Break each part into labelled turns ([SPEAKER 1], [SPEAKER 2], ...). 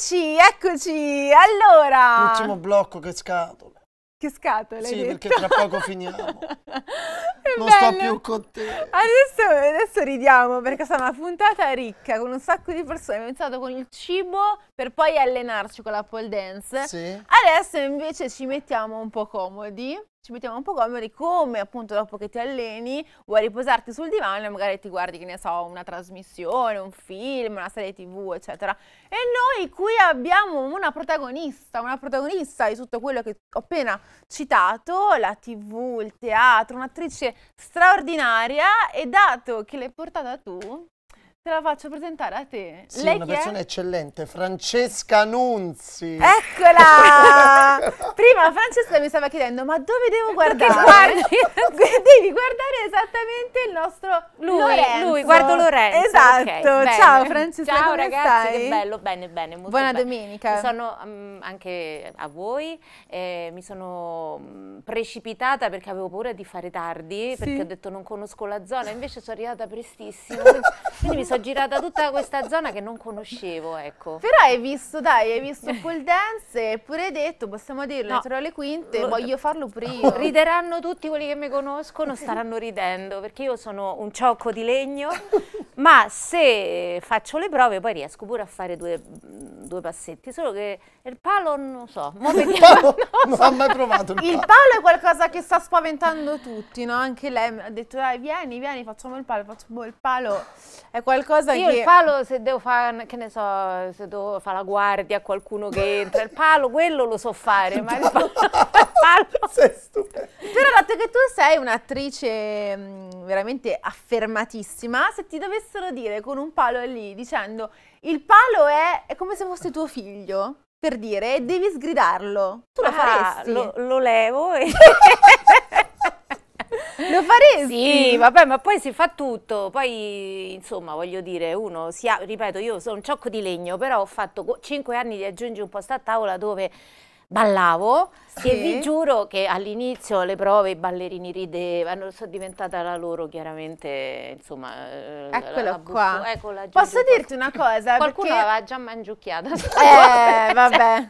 [SPEAKER 1] Eccoci, eccoci. Allora. L'ultimo
[SPEAKER 2] blocco che scatole.
[SPEAKER 1] Che scatole? Sì, perché tra poco finiamo. non sto più con te. Adesso, adesso, ridiamo perché sono una puntata ricca con un sacco di persone. Abbiamo iniziato con il cibo per poi allenarci con la pole dance. Sì. Adesso invece ci mettiamo un po' comodi ci mettiamo un po' comodi come appunto dopo che ti alleni vuoi riposarti sul divano e magari ti guardi che ne so una trasmissione, un film, una serie tv eccetera e noi qui abbiamo una protagonista, una protagonista di tutto quello che ho appena citato, la tv, il teatro, un'attrice straordinaria e dato che l'hai portata tu Te la faccio presentare a te. Sì, Lei una persona è?
[SPEAKER 2] eccellente, Francesca Nunzi.
[SPEAKER 1] Eccola! Prima Francesca mi stava chiedendo, ma dove devo guardare? Devi guardare esattamente il nostro lui, Lorenzo. Lui, guardo Lorenzo. Esatto, okay, ciao Francesca, Ciao ragazzi, stai? che bello,
[SPEAKER 2] bene, bene, molto Buona bene. domenica. Mi sono, um, anche a voi, eh, mi sono mm, precipitata perché avevo paura di fare tardi, sì. perché ho detto non conosco la zona, invece sono arrivata prestissimo, quindi mi sono sono girata tutta questa zona che non conoscevo, ecco. Però
[SPEAKER 1] hai visto, dai, hai visto pole dance
[SPEAKER 2] e pure hai detto, possiamo dirlo, no. tra le quinte, voglio farlo prima. Rideranno tutti quelli che mi conoscono, staranno ridendo, perché io sono un ciocco di legno, ma se faccio le prove poi riesco pure a fare due due passetti, solo che il palo non lo so. il
[SPEAKER 1] palo, no. non ha mai provato il, il palo. è qualcosa che sta spaventando tutti, no? Anche lei ha detto dai vieni, vieni, facciamo il palo, facciamo il palo. È qualcosa Io che... Io il palo
[SPEAKER 2] se devo fare, che ne so, se devo fare la guardia a qualcuno che entra, il palo quello lo so fare, ma il palo... sei Però dato che tu sei
[SPEAKER 1] un'attrice mm, veramente affermatissima, se ti dovessero dire con un palo lì dicendo il palo è, è come se fosse tuo figlio per dire e devi sgridarlo. Tu lo ah, faresti? Lo,
[SPEAKER 2] lo levo e...
[SPEAKER 1] lo faresti? Sì,
[SPEAKER 2] vabbè, ma poi si fa tutto. Poi, insomma, voglio dire, uno si ha, ripeto, io sono un ciocco di legno, però ho fatto 5 anni di aggiungere un posto a tavola dove ballavo sì. e vi giuro che all'inizio le prove i ballerini ridevano, sono diventata la loro chiaramente, insomma, eh, eccolo qua. Eccola,
[SPEAKER 1] Posso dirti una cosa? Qualcuno perché... l'aveva già mangiucchiata. Eh, vabbè.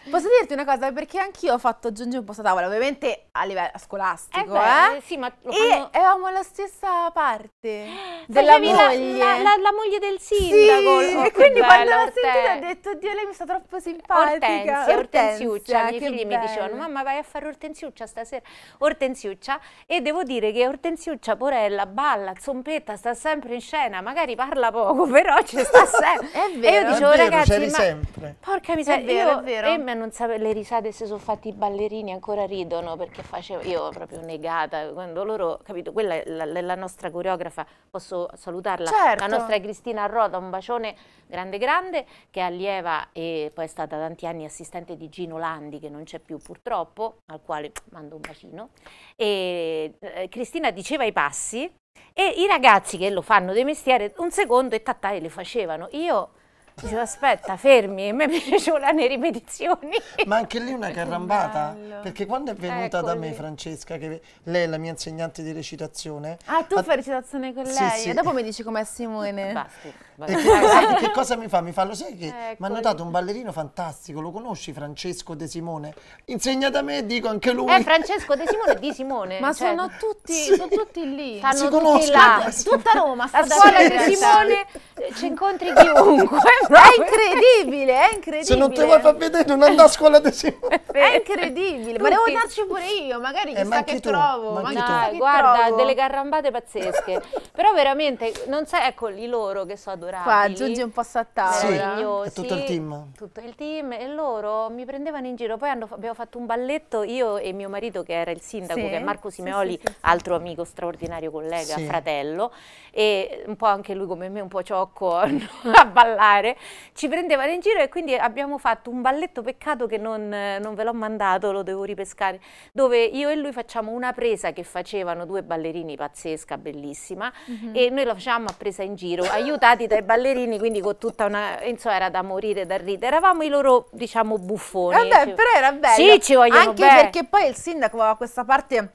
[SPEAKER 1] Posso dirti una cosa? Perché anch'io ho fatto aggiungere un posto a tavola, ovviamente a livello scolastico, eh? Beh, eh? eh sì, ma lo fanno... E eravamo alla stessa parte della moglie. La, la, la, moglie
[SPEAKER 2] del sindaco. Sì, oh, e quindi bella, quando l'ho sentita ho detto, oddio, lei mi sta troppo simpatica. Ortensia, Ortensiuccia. I miei figli bello. mi dicevano, mamma vai a fare Ortensiuccia stasera. Ortensiuccia. E devo dire che Ortensiuccia, porella, balla, zompetta, sta sempre in scena, magari parla poco, però ci sta sempre. è vero, E io dicevo, ragazzi, ma... Sempre. Porca miseria, è vero, io... è vero. Simone non sapeva le risate se sono fatti i ballerini ancora ridono perché facevo io proprio negata quando loro capito quella è la, la nostra coreografa posso salutarla certo. la nostra Cristina Roda un bacione grande grande che è allieva e poi è stata tanti anni assistente di Gino Landi che non c'è più purtroppo al quale mando un bacino e eh, Cristina diceva i passi e i ragazzi che lo fanno dei mestieri un secondo e tattare le facevano io Dicevo, aspetta, fermi, a me piacevano le ripetizioni. Ma anche lì una carambata, perché quando è venuta Eccoli. da me Francesca, che lei è la mia insegnante di recitazione. Ah, tu fai recitazione con lei sì, e dopo mi
[SPEAKER 1] dici com'è Simone. Basti.
[SPEAKER 2] Che, sai, che cosa mi fa? Mi fa, lo sai che Eccoli. mi hanno dato un ballerino fantastico, lo conosci Francesco De Simone? Insegna da me, dico anche lui. È eh, Francesco De Simone Di Simone. Ma cioè, sono,
[SPEAKER 1] tutti, sì. sono tutti lì. Stanno si conoscono. Là. Tutta Roma, sta da sì, Simone, eh, ci incontri chiunque è incredibile, è incredibile. Se non ti vuoi far vedere, non andare
[SPEAKER 2] a scuola di Simone. È incredibile, ma volevo andarci
[SPEAKER 1] pure io, magari eh, chissà eh, che tu, trovo. Ma no, tu. guarda, trovo. delle
[SPEAKER 2] carrambate pazzesche. Però veramente, non sai, ecco, lì loro che so adorabili. Qua aggiungi un po'
[SPEAKER 1] sattare. Sì, è tutto il team.
[SPEAKER 2] Tutto il team e loro mi prendevano in giro. Poi hanno, abbiamo fatto un balletto, io e mio marito che era il sindaco, sì, che è Marco Simeoli, sì, sì, altro amico straordinario, collega, fratello, e un po' anche lui come me, un po' ciocco a ballare ore, ci prendevano in giro e quindi abbiamo fatto un balletto, peccato che non, non ve l'ho mandato, lo devo ripescare, dove io e lui facciamo una presa che facevano due ballerini, pazzesca, bellissima, mm -hmm. e noi la facciamo a presa in giro, aiutati dai ballerini, quindi con tutta una... insomma era da morire, da ridere, eravamo i loro, diciamo, buffoni. Vabbè, eh cioè, però era bello. Sì, ci vogliono Anche beh. perché
[SPEAKER 1] poi il sindaco aveva questa parte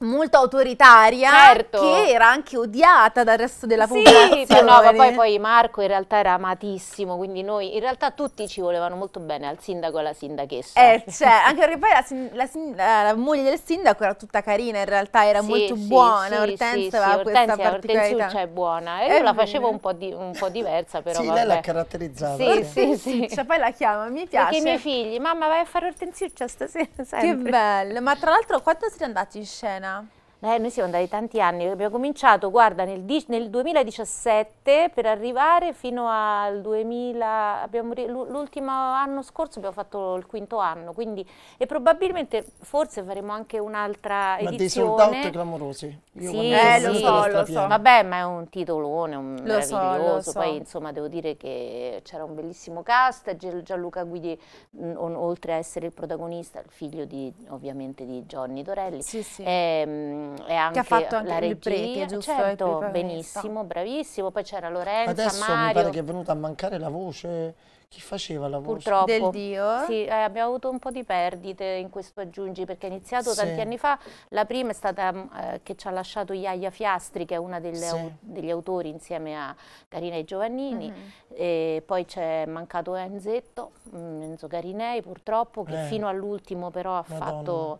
[SPEAKER 1] molto autoritaria certo. che era anche odiata dal resto della sì, popolazione. Sì, no, ma poi, poi,
[SPEAKER 2] Marco in realtà era amatissimo, quindi noi in realtà tutti ci volevano molto bene al sindaco e alla sindachessa. Eh, cioè, anche
[SPEAKER 1] perché poi la, sin, la, eh, la, moglie del sindaco era tutta carina, in realtà era sì, molto sì, buona, Ortensia aveva questa particolarità. è
[SPEAKER 2] buona, e eh, io la facevo un po, di, un po', diversa però Sì, vabbè. lei la caratterizzava. Sì, sì, sì. Cioè,
[SPEAKER 1] poi la chiama, mi piace. Perché i miei figli, mamma
[SPEAKER 2] vai a fare Ortensiuccia stasera, sempre. Che bello, ma tra l'altro quando siete andati in scena? Ukrainā. Eh, noi siamo andati tanti anni, abbiamo cominciato guarda, nel, nel 2017 per arrivare fino al 2000, l'ultimo anno scorso abbiamo fatto il quinto anno, quindi, e probabilmente forse faremo anche un'altra edizione. Ma dei sold out clamorosi. Io sì, eh, lo so, lo so. Vabbè, ma è un titolone, un lo meraviglioso, so, so. poi insomma devo dire che c'era un bellissimo cast, Gianluca Guidi, oltre a essere il protagonista, il figlio di, ovviamente di Johnny Torelli, sì, sì. Eh, e anche che ha fatto anche la regia, preti, giusto? Certo, benissimo, bravissimo. Poi c'era Lorenzo, Adesso Mario. mi pare che è venuta a mancare la voce. Chi faceva la voce? Del Dio? Sì, eh, abbiamo avuto un po' di perdite in questo aggiungi, perché è iniziato sì. tanti anni fa. La prima è stata mm, eh, che ci ha lasciato Iaia Fiastri, che è una delle, sì. au, degli autori insieme a Carinei Giovannini. Mm -hmm. e poi c'è mancato Enzetto, mm, Enzo Carinei purtroppo, che eh. fino all'ultimo però ha Madonna. fatto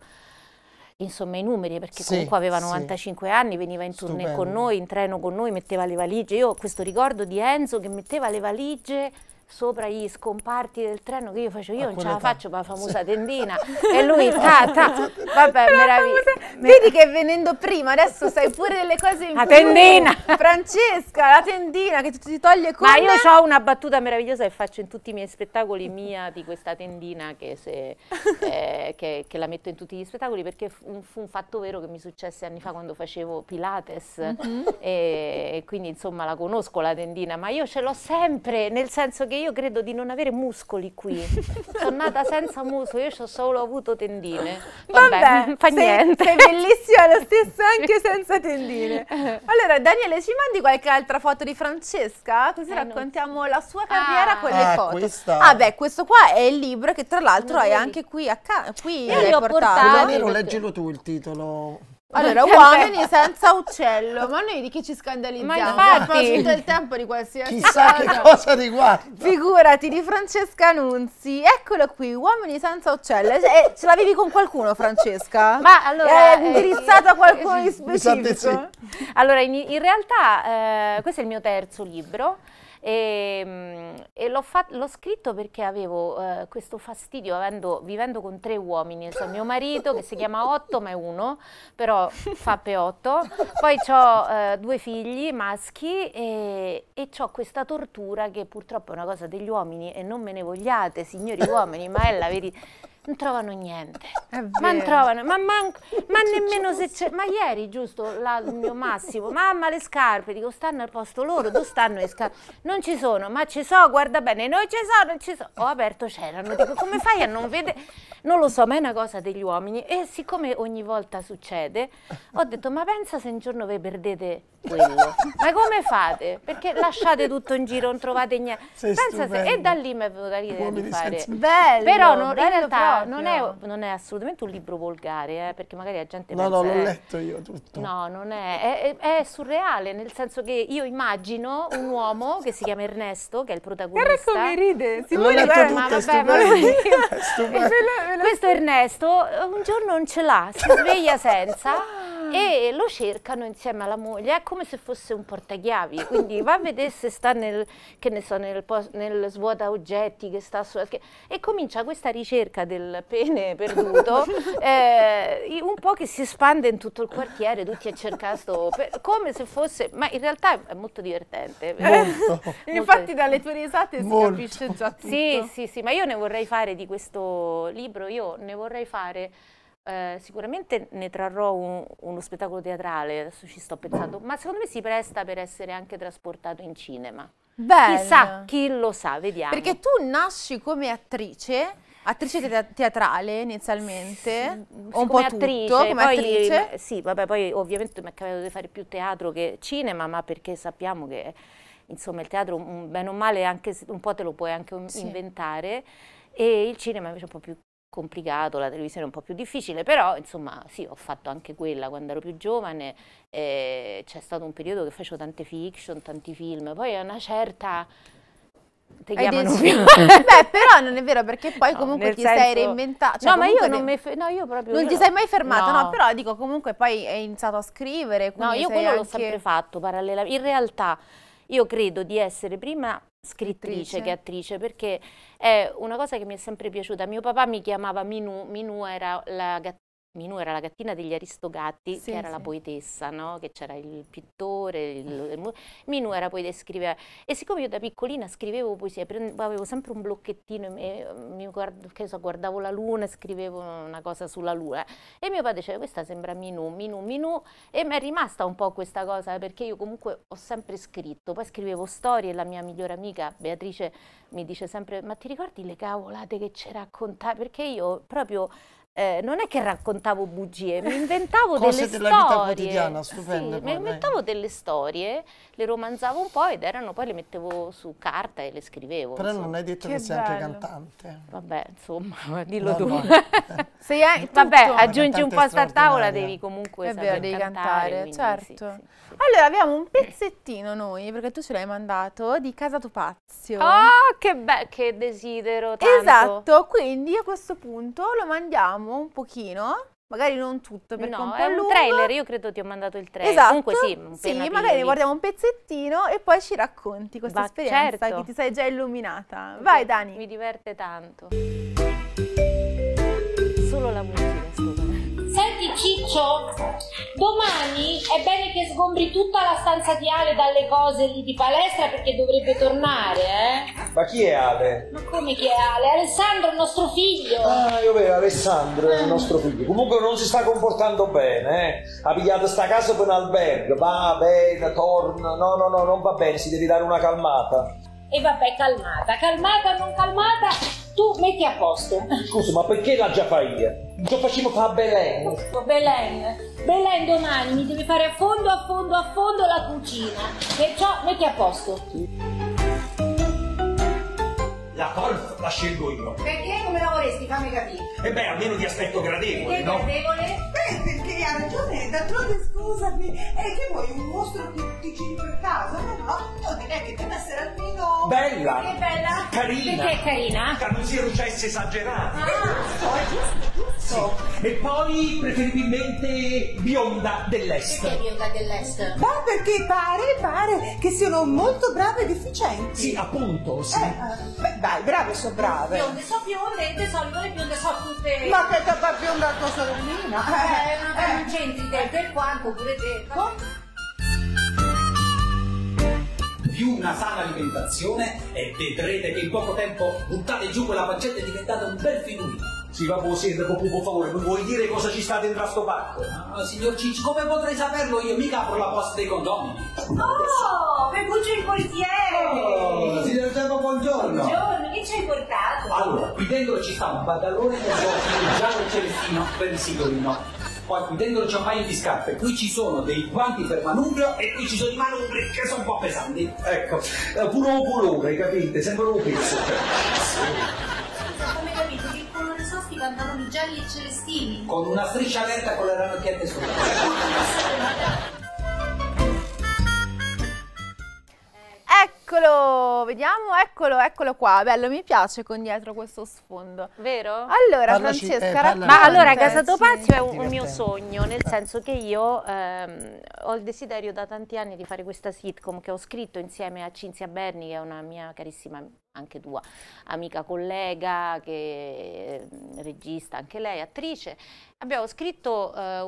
[SPEAKER 2] insomma i numeri perché sì, comunque aveva 95 sì. anni, veniva in tournée Stupendo. con noi, in treno con noi, metteva le valigie. Io ho questo ricordo di Enzo che metteva le valigie sopra gli scomparti del treno che io faccio io a non ce la faccio ma la famosa tendina e lui ta ta vabbè meraviglia
[SPEAKER 1] vedi che venendo prima adesso sai pure delle cose in la più. tendina Francesca la tendina che ti toglie come ma io ho
[SPEAKER 2] una battuta meravigliosa che faccio in tutti i miei spettacoli mia di questa tendina che, se, eh, che, che la metto in tutti gli spettacoli perché fu, fu, un fatto vero che mi successe anni fa quando facevo Pilates mm -hmm. e, e quindi insomma la conosco la tendina ma io ce l'ho sempre nel senso che io credo di non avere muscoli qui. Sono nata senza muscoli, io ho solo avuto tendine. Vabbè, Vabbè fa sei, niente. Sei bellissima lo stesso
[SPEAKER 1] anche senza tendine. Eh. Allora, Daniele, ci mandi qualche altra foto di Francesca? Così eh, raccontiamo non... la sua carriera ah, con le eh, foto. Questa... Ah beh, questo qua è il libro che tra l'altro hai anche qui a casa. Qui io l'ho portato. Danilo, leggilo
[SPEAKER 2] tu il titolo. Allora, uomini
[SPEAKER 1] senza uccello, ma noi di chi ci scandalizziamo? Ma infatti, tutto il tempo di qualsiasi Chissà cosa. che cosa
[SPEAKER 2] riguarda.
[SPEAKER 1] Figurati, di Francesca Nunzi, eccolo qui, uomini senza uccello. E eh, eh, ce l'avevi con qualcuno, Francesca? Ma allora... È eh, indirizzata a qualcuno di specifico?
[SPEAKER 2] Sì. Allora, in, in realtà eh, questo è il mio terzo libro. Ehm, e, e l'ho, scritto perché avevo eh, questo fastidio avendo, vivendo con tre uomini, insomma, mio marito che si chiama Otto ma è uno, però fa peotto, poi ho eh, due figli maschi e, e ho questa tortura che purtroppo è una cosa degli uomini e non me ne vogliate signori uomini, ma è la verità non trovano niente.
[SPEAKER 1] Ma non trovano,
[SPEAKER 2] ma, manco, ma nemmeno se c'è. Ma ieri, giusto, la, il mio Massimo, mamma le scarpe, dico, stanno al posto loro, dove stanno le scarpe? Non ci sono, ma ci so, guarda bene, noi ci so, non ci so. Ho aperto, c'erano, dico, come fai a non vedere? Non lo so, ma è una cosa degli uomini. E siccome ogni volta succede, ho detto, ma pensa se un giorno vi perdete quello. Ma come fate? Perché lasciate tutto in giro, non trovate niente. Se, e da lì mi è venuta l'idea di fare. Bello, Però non, bello in realtà non è, non è, assolutamente un libro volgare, eh, perché magari la gente no, pensa... No, no, l'ho eh, letto
[SPEAKER 1] io tutto.
[SPEAKER 2] No, non è, è, è, surreale, nel senso che io immagino un uomo che si chiama Ernesto, che è il protagonista... Guarda come ride! Si l'ho letto tutto, ma, vabbè, stupendo, è stupendo. Questo Ernesto un giorno non ce l'ha, si sveglia senza e lo cercano insieme alla moglie, è come se fosse un portachiavi, quindi va a vedere se sta nel, che ne so, nel, nel svuota oggetti, che sta sulla schiena e comincia questa ricerca del del pene perduto, eh, un po' che si espande in tutto il quartiere, tutti a cercare per, come se fosse, ma in realtà è molto divertente. Molto. Infatti dalle tue risate molto. si capisce già tutto. Sì, sì, sì, ma io ne vorrei fare di questo libro, io ne vorrei fare... Eh, sicuramente ne trarrò un, uno spettacolo teatrale, adesso ci sto pensando, ma secondo me si presta per essere anche trasportato in cinema. Bene. Chissà chi lo sa, vediamo. Perché
[SPEAKER 1] tu nasci come attrice attrice te teatrale inizialmente, sì, un po' attrice, tutto, come poi, attrice.
[SPEAKER 2] Sì, vabbè, poi ovviamente mi è capitato di fare più teatro che cinema, ma perché sappiamo che insomma il teatro mm, bene o male anche un po' te lo puoi anche sì. inventare e il cinema invece è un po' più complicato, la televisione è un po' più difficile, però insomma sì, ho fatto anche quella quando ero più giovane, eh, c'è stato un periodo che facevo tante fiction, tanti film, poi a una certa ti chiamano più. Beh,
[SPEAKER 1] però non è vero perché poi no, comunque ti senso... sei reinventato. Cioè, no, ma io non mi fe... no, io proprio Non ti sei mai fermata, no. no, però dico comunque poi hai iniziato a scrivere, No, io quello anche... l'ho sempre
[SPEAKER 2] fatto parallelamente. In realtà io credo di essere prima scrittrice attrice. che attrice perché è una cosa che mi è sempre piaciuta. Mio papà mi chiamava Minu, Minu era la, Minù era la gattina degli Aristogatti, sì, che era sì. la poetessa, no? che c'era il pittore, il, eh. il, Minù era poi che scriveva. E siccome io da piccolina scrivevo poesie, avevo sempre un blocchettino, e mi, guard, so, guardavo la luna e scrivevo una cosa sulla luna. E mio padre diceva, questa sembra Minù, Minù, Minù, e mi è rimasta un po' questa cosa, perché io comunque ho sempre scritto, poi scrivevo storie, la mia migliore amica Beatrice mi dice sempre, ma ti ricordi le cavolate che ci raccontavi? Perché io proprio eh, non è che raccontavo bugie, mi inventavo Cose delle della storie. Vita quotidiana, stupende. Sì, mi inventavo delle storie, le romanzavo un po' ed erano, poi le mettevo su carta e le scrivevo. Però insomma. non hai detto che, che sei bello. anche cantante. Vabbè, insomma, dillo no, tu. No. sei anche, vabbè, aggiungi un po' a sta tavola, devi comunque è vero, devi cantare, cantare certo. Sì, sì,
[SPEAKER 1] allora, abbiamo un pezzettino noi, perché tu ce l'hai mandato, di Casa Tupazio. Oh, ah,
[SPEAKER 2] che, che desidero tanto. Esatto,
[SPEAKER 1] quindi a questo punto lo mandiamo vediamo un pochino. Magari non tutto, perché no, è un, è un trailer,
[SPEAKER 2] io credo ti ho mandato il trailer. Esatto. Comunque sì, sì magari ne guardiamo un
[SPEAKER 1] pezzettino e poi ci racconti questa Va, esperienza certo. che ti sei già illuminata. Vai Dani. Mi diverte tanto.
[SPEAKER 2] Solo la musica, scusa. Ciccio, domani è bene che sgombri tutta la stanza di Ale dalle cose lì di palestra perché dovrebbe tornare, eh?
[SPEAKER 1] Ma chi è Ale? Ma
[SPEAKER 2] come chi è Ale? Alessandro, è il nostro figlio. Ah,
[SPEAKER 1] io vero, Alessandro è il ah. nostro figlio. Comunque non si sta comportando bene, eh? Ha pigliato sta casa per un albergo, va bene, torna. No, no, no, non va bene, si deve dare una calmata.
[SPEAKER 2] E vabbè, calmata, calmata, non calmata, tu metti a posto. Scusa, ma perché l'ha già fatta io? Lo facciamo fa a Belen. Belen. Belen domani mi deve fare a fondo, a fondo, a fondo la cucina. Perciò metti a posto. La golf la scelgo io. Perché come la vorresti? Fammi capire.
[SPEAKER 1] E eh beh, almeno ti aspetto gradevole, perché no?
[SPEAKER 2] Gradevole? Beh, perché hai ragione, d'altronde
[SPEAKER 1] scusami. È che vuoi un mostro che ti giri per casa, No, no, io direi che deve essere
[SPEAKER 2] almeno. Bella! Che bella! Carina! Perché è carina? Che non sia lucessa esagerata. Ah, è giusto, giusto. Sì. E poi preferibilmente bionda dell'est. Perché bionda dell'est? Ma
[SPEAKER 1] perché pare, pare che siano molto brave ed efficienti. Sì, appunto, sì. Eh, eh. beh, dai, brave so brave. Bionde
[SPEAKER 2] so bionde, so le bionde so tutte. Ma che fa bionda la tua sorellina? Eh, eh, non eh. c'entri te, te quanto pure te. Come?
[SPEAKER 1] più una sana alimentazione e vedrete che in poco tempo buttate giù quella pancetta e diventate un bel finurino. Sì, vabbè, senta, con favore, non vuoi dire cosa ci sta dentro a sto pacco? Ah, signor Cicci, come potrei
[SPEAKER 2] saperlo io? Mica apro la posta dei condomini. Oh, Pepuccio il portiere! Oh, signor Giacomo, buongiorno! Buongiorno, che ci hai portato? Allora, qui dentro ci sta un badalone con giallo e celestino per il signorino poi qui dentro c'è un paio di scarpe, qui ci
[SPEAKER 1] sono dei guanti per manubrio e qui ci sono i manubri che sono un po' pesanti. Ecco, eh, puro
[SPEAKER 2] colore, capite? Sembra un pezzo. Gelli Celestini. Con una striscia lenta con le ranocchiette sopra.
[SPEAKER 1] Eccolo, vediamo, eccolo, eccolo qua. Bello, mi piace con dietro questo sfondo. Vero? Allora, Parlaci, Francesca, eh, ma allora Casa Topazio è un, un, mio sogno,
[SPEAKER 2] nel senso che io ehm, ho il desiderio da tanti anni di fare questa sitcom che ho scritto insieme a Cinzia Berni, che è una mia carissima anche tua amica collega, che, eh, regista, anche lei, attrice. Abbiamo scritto eh,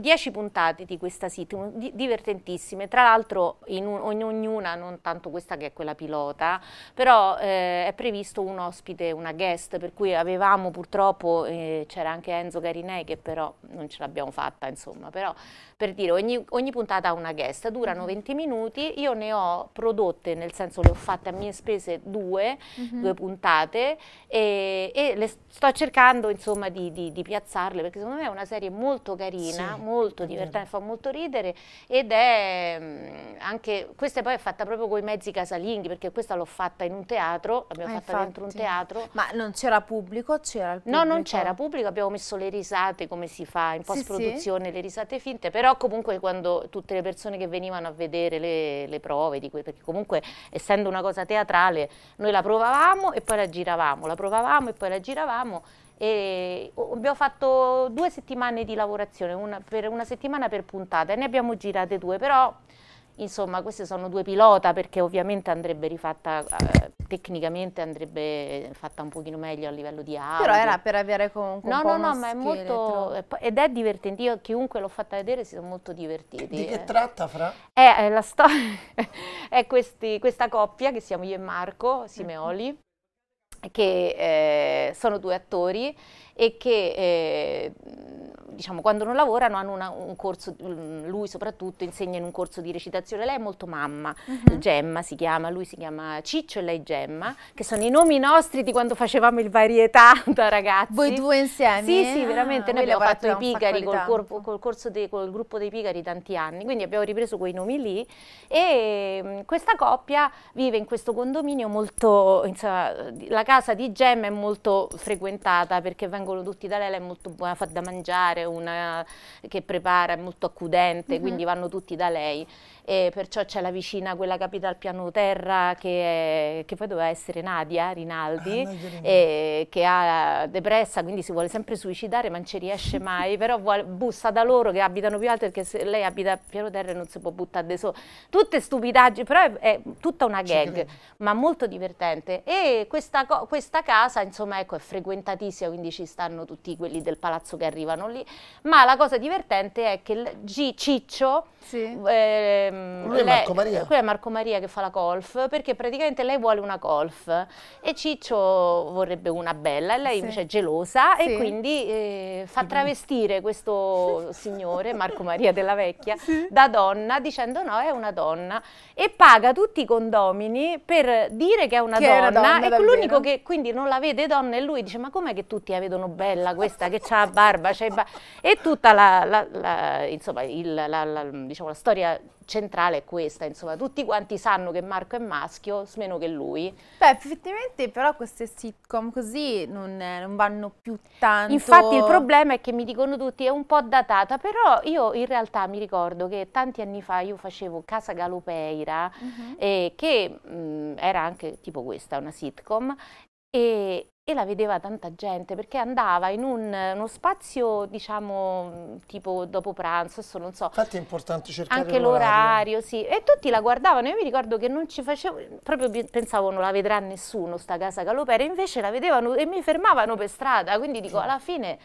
[SPEAKER 2] dieci puntate di questa sitcom, di, divertentissime, tra l'altro in, in, ognuna, non tanto questa che è quella pilota, però eh, è previsto un ospite, una guest, per cui avevamo purtroppo, eh, c'era anche Enzo Carinei che però non ce l'abbiamo fatta, insomma, però per dire ogni, ogni puntata ha una guest, durano 20 minuti, io ne ho prodotte, nel senso le ho fatte a mie spese due, due, mm-hmm. due puntate e, e sto cercando insomma di, di, di, piazzarle perché secondo me è una serie molto carina, sì, molto divertente, fa molto ridere ed è mm, anche, questa poi è fatta proprio con i mezzi casalinghi perché questa l'ho fatta in un teatro, l'abbiamo eh, fatta infatti. dentro un teatro. Ma non c'era pubblico? C'era pubblico? No, non c'era pubblico, abbiamo messo le risate come si fa in post produzione, sì, sì. le risate finte, però comunque quando tutte le persone che venivano a vedere le, le prove, quel, perché comunque essendo una cosa teatrale noi la provavamo e poi la giravamo, la provavamo e poi la giravamo e abbiamo fatto due settimane di lavorazione, una, per una settimana per puntata e ne abbiamo girate due, però Insomma, queste sono due pilota perché ovviamente andrebbe rifatta, eh, tecnicamente andrebbe fatta un pochino meglio a livello di audio. Però era per avere comunque No, no, no, ma è molto, eh, ed è divertente, io chiunque l'ho fatta vedere si sono molto divertiti. Di che eh. tratta, Fra? È, eh, è la storia, è questi, questa coppia che siamo io e Marco Simeoli, mm -hmm. che eh, sono due attori e che eh, diciamo, quando non lavorano hanno una, un corso, mm, lui soprattutto insegna in un corso di recitazione, lei è molto mamma, uh mhm. -huh. Gemma si chiama, lui si chiama Ciccio e lei Gemma, che sono i nomi nostri di quando facevamo il varietà da ragazzi. Voi due insieme? Sì, sì, veramente, ah, noi abbiamo fatto i Pigari col, corpo, col, corso de, col gruppo dei Pigari tanti anni, quindi abbiamo ripreso quei nomi lì e mh, mm, questa coppia vive in questo condominio molto, insomma, la casa di Gemma è molto frequentata perché vengono vengono tutti da lei, lei è molto buona, fa da mangiare, una che prepara, è molto accudente, mm -hmm. quindi vanno tutti da lei e perciò c'è la vicina, quella capita al piano terra, che, è, che poi doveva essere Nadia Rinaldi, ah, Nadia che ha depressa, quindi si vuole sempre suicidare, ma non ci riesce mai, però vuole, bussa da loro che abitano più alto perché se lei abita al piano terra non si può buttare di sopra. Tutte stupidaggini, però è, è, tutta una gag, ma molto divertente. E questa, questa casa, insomma, ecco, è frequentatissima, quindi ci stanno tutti quelli del palazzo che arrivano lì, ma la cosa divertente è che il G, Ciccio... Sì. Eh, Ehm, lui è Marco Maria. Quello è Marco Maria che fa la golf, perché praticamente lei vuole una golf e Ciccio vorrebbe una bella e lei sì. invece è gelosa sì. e quindi eh, fa travestire questo signore, Marco Maria della Vecchia, sì. da donna dicendo no, è una donna e paga tutti i condomini per dire che è una che donna, è donna e l'unico che quindi non la vede donna è lui, dice ma com'è che tutti la vedono bella questa che ha barba, c'ha barba e tutta la, la, la, insomma, il, la diciamo, storia centrale è questa, insomma, tutti quanti sanno che Marco è maschio, meno che lui. Beh, effettivamente però queste sitcom così non, non, vanno più tanto. Infatti il problema è che mi dicono tutti è un po' datata, però io in realtà mi ricordo che tanti anni fa io facevo Casa Galopeira, uh mhm. -huh. eh, che mh, mm, era anche tipo questa, una sitcom, e, e la vedeva tanta gente perché andava in un, uno spazio diciamo tipo dopo pranzo adesso non so infatti è importante cercare anche l'orario sì e tutti la guardavano io mi ricordo che non ci facevo proprio pensavo non la vedrà nessuno sta casa calopera invece la vedevano e mi fermavano per strada quindi dico alla fine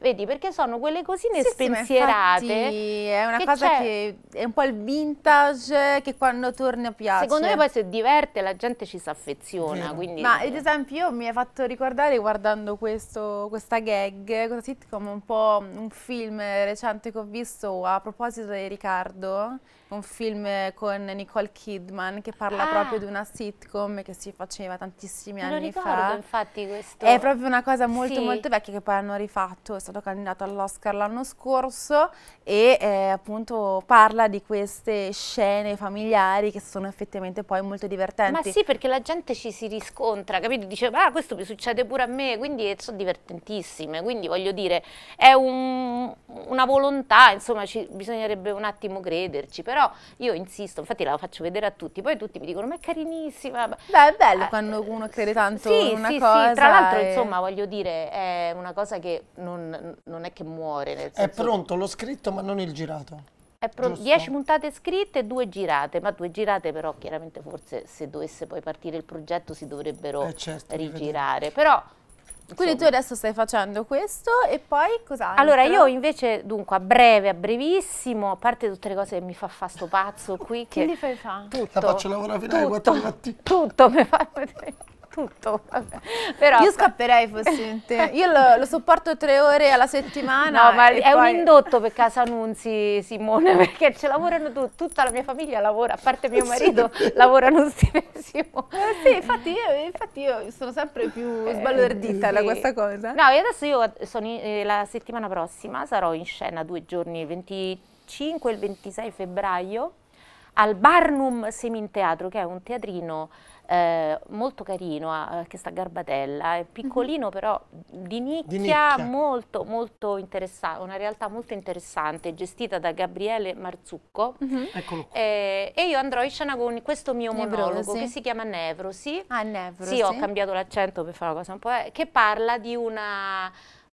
[SPEAKER 2] Vedi, perché sono quelle cosine sì, spensierate. Sì, è una che cosa che
[SPEAKER 1] è un po' il vintage che quando torna piace. Secondo me poi
[SPEAKER 2] se diverte la gente ci si affeziona. Sì. Ma ad
[SPEAKER 1] esempio io mi ha fatto ricordare guardando questo, questa gag, questa sitcom, un po' un film recente che ho visto a proposito di Riccardo, un film con Nicole Kidman che parla ah. proprio di una sitcom che si faceva tantissimi anni ricordo, fa. infatti
[SPEAKER 2] questo. È proprio una cosa molto sì. molto vecchia
[SPEAKER 1] che poi hanno rifatto, stato candidato all'Oscar l'anno scorso e eh, appunto parla di queste scene familiari che sono effettivamente poi molto divertenti. Ma sì,
[SPEAKER 2] perché la gente ci si riscontra, capito? Dice, ah, questo mi succede pure a me, quindi sono divertentissime, quindi voglio dire, è un, una volontà, insomma, ci, bisognerebbe un attimo crederci, però io insisto, infatti la faccio vedere a tutti, poi tutti mi dicono, ma è carinissima. Beh, è bello eh, quando uno crede tanto sì, in una sì, cosa. Sì, tra l'altro, e... insomma, voglio dire, è una cosa che non, non, è che muore. Nel senso è pronto lo scritto ma non il girato. 10 puntate scritte e 2 girate, ma 2 girate però chiaramente forse se dovesse poi partire il progetto si dovrebbero eh certo, rigirare. Però, Quindi tu adesso stai facendo
[SPEAKER 1] questo e poi cos'altro? Allora io
[SPEAKER 2] invece dunque a breve, a brevissimo, a parte tutte le cose che mi fa fa sto pazzo qui. che, che li fai fa? Tutto, La faccio lavorare fino alle 4 di Tutto mi
[SPEAKER 1] fa vedere tutto. Però, io scapperei fossi in te. Io lo, lo,
[SPEAKER 2] sopporto tre ore alla settimana. No, ma è poi... un indotto per casa Nunzi, Simone, perché ci lavorano tutti, tutta la mia famiglia lavora, a parte mio marito, sì. lavorano stipendio. Eh,
[SPEAKER 1] sì, infatti io, infatti io, sono sempre più eh, sbalordita eh, sì. da questa cosa.
[SPEAKER 2] No, e adesso io sono in, eh, la settimana prossima sarò in scena due giorni, il 25 e il 26 febbraio al Barnum Seminteatro, che è un teatrino eh, molto carino, eh, che sta a Garbatella, è mhm. piccolino mm -hmm. però di nicchia, di nicchia. molto, molto interessante, una realtà molto interessante, gestita da Gabriele Marzucco. Mm -hmm. Eccolo qua. Eh, e io andrò in scena con questo mio Nevrosi. monologo, che si chiama Nevrosi. Ah, Nevrosi. Sì, ho cambiato l'accento per fare una cosa un po'... Eh, che parla di una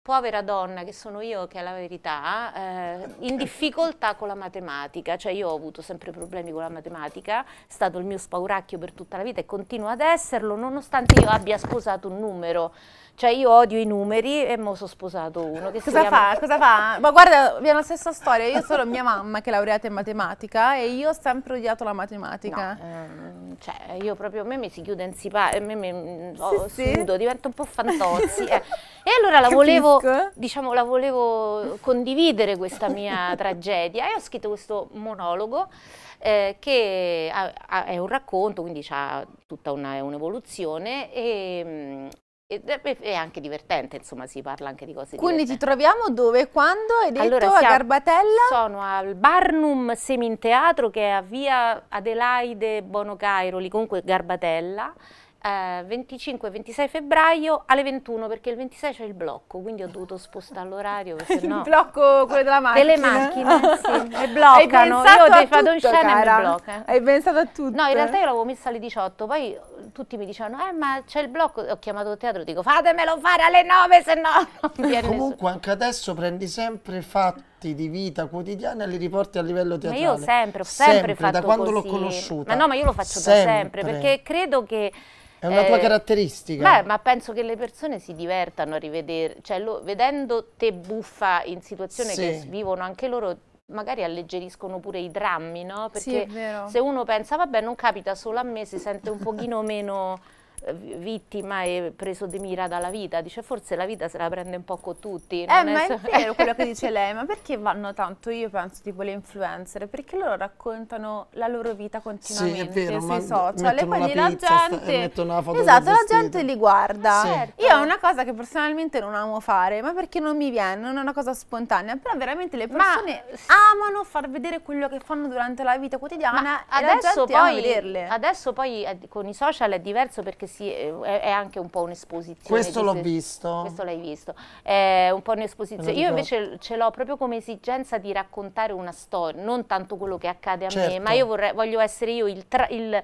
[SPEAKER 2] povera donna che sono io, che è la verità, eh, in difficoltà con la matematica, cioè io ho avuto sempre problemi con la matematica, è stato il mio spauracchio per tutta la vita e continuo ad esserlo, nonostante io abbia sposato un numero cioè io odio i numeri e mo sono sposato uno. Che cosa fa? Chiama... Cosa fa? Ma guarda, abbiamo la stessa storia. Io sono mia mamma che è laureata
[SPEAKER 1] in matematica e io ho sempre odiato la matematica. No, ehm, cioè
[SPEAKER 2] io proprio a me mi si chiude in sipario, me, me, mm, oh, sì, sudo, sì. divento un po' fantozzi. Eh. E allora la volevo, diciamo, la volevo condividere questa mia tragedia e ho scritto questo monologo. Eh, che ha, ha, è un racconto, quindi ha tutta un'evoluzione un e, mm, è anche divertente, insomma, si parla anche di cose diverse. Quindi ti
[SPEAKER 1] troviamo dove, quando, hai detto, allora, a
[SPEAKER 2] Garbatella? Sono al Barnum Seminteatro che è a via Adelaide Bono Cairoli, comunque Garbatella, eh, 25-26 febbraio alle 21 perché il 26 c'è il blocco, quindi ho dovuto spostare l'orario. il no, blocco, quello della macchina? Delle macchine, sì, e bloccano. Hai pensato io a tutto, cara. Blocca, eh. Hai pensato a tutto? No, in realtà eh. io l'avevo messa alle 18, poi tutti mi dicevano, eh ma c'è il blocco, ho chiamato il teatro, dico fatemelo fare alle nove se no non viene Comunque anche adesso prendi sempre fatti di vita quotidiana e li riporti a livello teatrale. Ma io sempre, ho sempre, sempre fatto da quando l'ho conosciuta. Ma no, ma io lo faccio sempre. da sempre, perché credo che... È una eh, tua caratteristica. Beh, ma penso che le persone si divertano a rivedere, cioè lo, vedendo te buffa in situazioni sì. che vivono anche loro magari alleggeriscono pure i drammi, no? Perché sì, se uno pensa, vabbè, non capita solo a me, si sente un pochino meno vittima e preso di mira dalla vita, dice forse la vita se la prende un po' con tutti. Eh, non eh, è, so è vero quello che dice lei, ma perché vanno tanto, io penso, tipo le influencer,
[SPEAKER 1] perché loro raccontano la loro vita continuamente sì, vero, sui social e quindi la gente... Esatto, la gente li guarda. Sì. Certo. Io è una cosa che personalmente non amo fare, ma perché non mi viene, non è una cosa spontanea, però veramente le persone ma, amano far vedere quello che fanno durante la vita quotidiana ma e adesso la gente poi, vederle.
[SPEAKER 2] Adesso poi con i social è diverso perché si, è, è, anche un po' un'esposizione. Questo l'ho visto. Questo l'hai visto. È un po' un'esposizione. Io invece ce l'ho proprio come esigenza di raccontare una storia, non tanto quello che accade a certo. me, ma io vorrei, voglio essere io il... Tra, il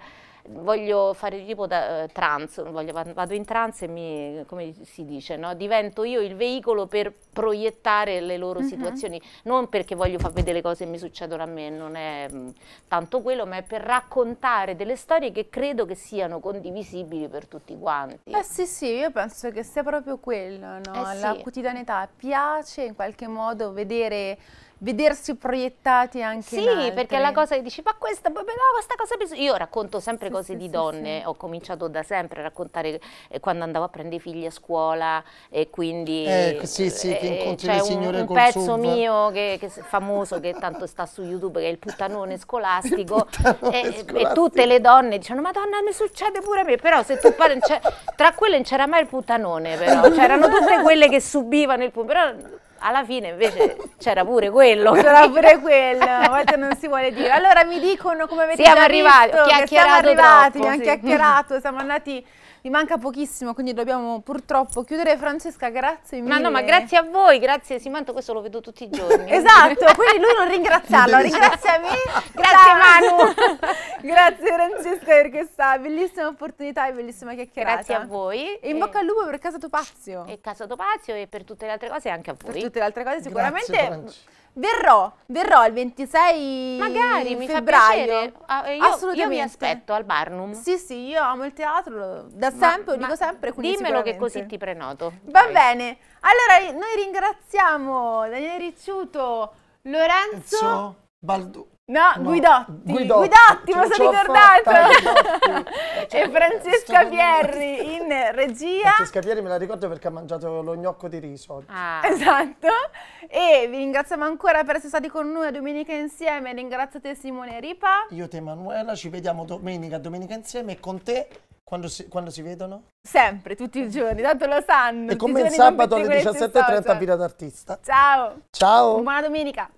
[SPEAKER 2] voglio fare tipo da, eh, trans, voglio, vado in trans e mi, come si dice, no? divento io il veicolo per proiettare le loro uh mhm. -huh. situazioni, non perché voglio far vedere le cose che mi succedono a me, non è mh, mm, tanto quello, ma è per raccontare delle storie che credo che siano condivisibili per tutti quanti. Eh sì
[SPEAKER 1] sì, io penso che sia proprio quello, no? eh la quotidianità piace in qualche modo vedere vedersi proiettati anche sì, in Sì, perché la cosa
[SPEAKER 2] che dici, ma questa, ma questa cosa bisogna... Io racconto sempre sì, cose sì, di donne, sì, ho cominciato da sempre a raccontare eh, quando andavo a prendere i figli a scuola e quindi... Eh, sì, sì, eh, che incontri cioè, le signore un, un pezzo sub. mio che, che è famoso, che tanto sta su YouTube, che è il puttanone scolastico, il puttanone e, scolastico. e, tutte le donne dicono, madonna, mi succede pure a me, però se tu parli, tra quelle non c'era mai il puttanone però, c'erano cioè, tutte quelle che subivano il puttanone, però alla fine invece c'era pure quello. C'era pure quello, a volte non
[SPEAKER 1] si vuole dire. Allora mi dicono come avete siamo arrivati, visto, siamo arrivati, troppo, abbiamo sì. chiacchierato, siamo andati vi manca pochissimo, quindi dobbiamo purtroppo chiudere. Francesca, grazie mille. Ma no, ma grazie
[SPEAKER 2] a voi, grazie Simanto, questo lo vedo tutti i giorni.
[SPEAKER 1] esatto, quindi lui non ringraziarlo,
[SPEAKER 2] ringrazia
[SPEAKER 1] me. grazie Manu. grazie Francesca per questa bellissima opportunità e bellissima chiacchierata. Grazie a voi. E in bocca al lupo per Casa Topazio. E Casa Topazio e per tutte le altre cose anche a voi. Per tutte le altre cose sicuramente... Grazie, Verrò, verrò il 26 Magari, mi febbraio. Fa uh, ah, eh, io, Assolutamente. io mi aspetto al Barnum. Sì, sì, io amo il teatro da sempre, ma dico sempre. Dimmelo che così ti
[SPEAKER 2] prenoto. Va Dai. bene.
[SPEAKER 1] Allora, noi ringraziamo Daniele Ricciuto, Lorenzo Enzo Baldu. No, no, Guidotti.
[SPEAKER 2] Guidotti, me lo sono ricordata.
[SPEAKER 1] e cioè, Francesca Pierri in regia. Francesca
[SPEAKER 2] Pierri me la ricordo perché ha mangiato lo gnocco di riso oggi.
[SPEAKER 1] Ah. ah. Esatto. E vi ringraziamo ancora per essere stati con noi a Domenica Insieme. Ringrazio te Simone Ripa. Io te Emanuela, ci vediamo domenica, domenica insieme e con te
[SPEAKER 2] quando si, quando si, vedono?
[SPEAKER 1] Sempre, tutti i giorni, tanto lo sanno. E come il sabato alle 17.30 a Villa
[SPEAKER 2] d'Artista.
[SPEAKER 1] Ciao. Ciao. Buona domenica.